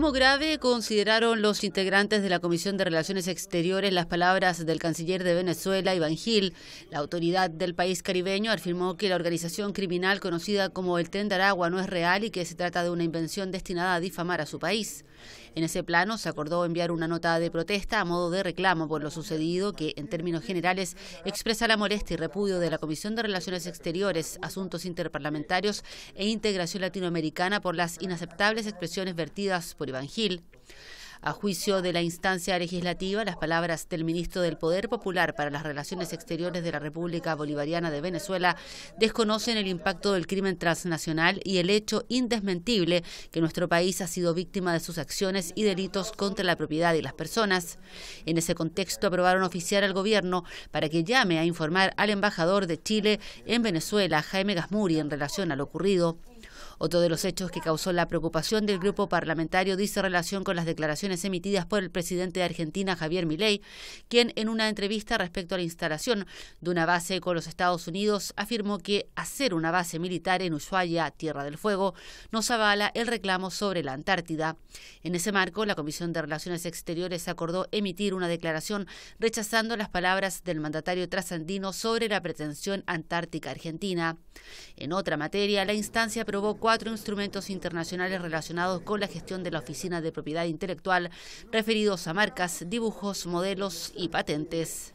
Como grave consideraron los integrantes de la Comisión de Relaciones Exteriores las palabras del canciller de Venezuela, Iván Gil. La autoridad del país caribeño afirmó que la organización criminal conocida como el Tren no es real y que se trata de una invención destinada a difamar a su país. En ese plano se acordó enviar una nota de protesta a modo de reclamo por lo sucedido que, en términos generales, expresa la molestia y repudio de la Comisión de Relaciones Exteriores, Asuntos Interparlamentarios e Integración Latinoamericana por las inaceptables expresiones vertidas por Iván Gil. A juicio de la instancia legislativa, las palabras del ministro del Poder Popular para las Relaciones Exteriores de la República Bolivariana de Venezuela desconocen el impacto del crimen transnacional y el hecho indesmentible que nuestro país ha sido víctima de sus acciones y delitos contra la propiedad y las personas. En ese contexto, aprobaron oficiar al gobierno para que llame a informar al embajador de Chile en Venezuela, Jaime Gasmuri, en relación a lo ocurrido. Otro de los hechos que causó la preocupación del grupo parlamentario dice relación con las declaraciones emitidas por el presidente de Argentina, Javier Milei, quien en una entrevista respecto a la instalación de una base con los Estados Unidos afirmó que hacer una base militar en Ushuaia, Tierra del Fuego, nos avala el reclamo sobre la Antártida. En ese marco, la Comisión de Relaciones Exteriores acordó emitir una declaración rechazando las palabras del mandatario trasandino sobre la pretensión antártica argentina. En otra materia, la instancia provocó cuatro instrumentos internacionales relacionados con la gestión de la Oficina de Propiedad Intelectual referidos a marcas, dibujos, modelos y patentes.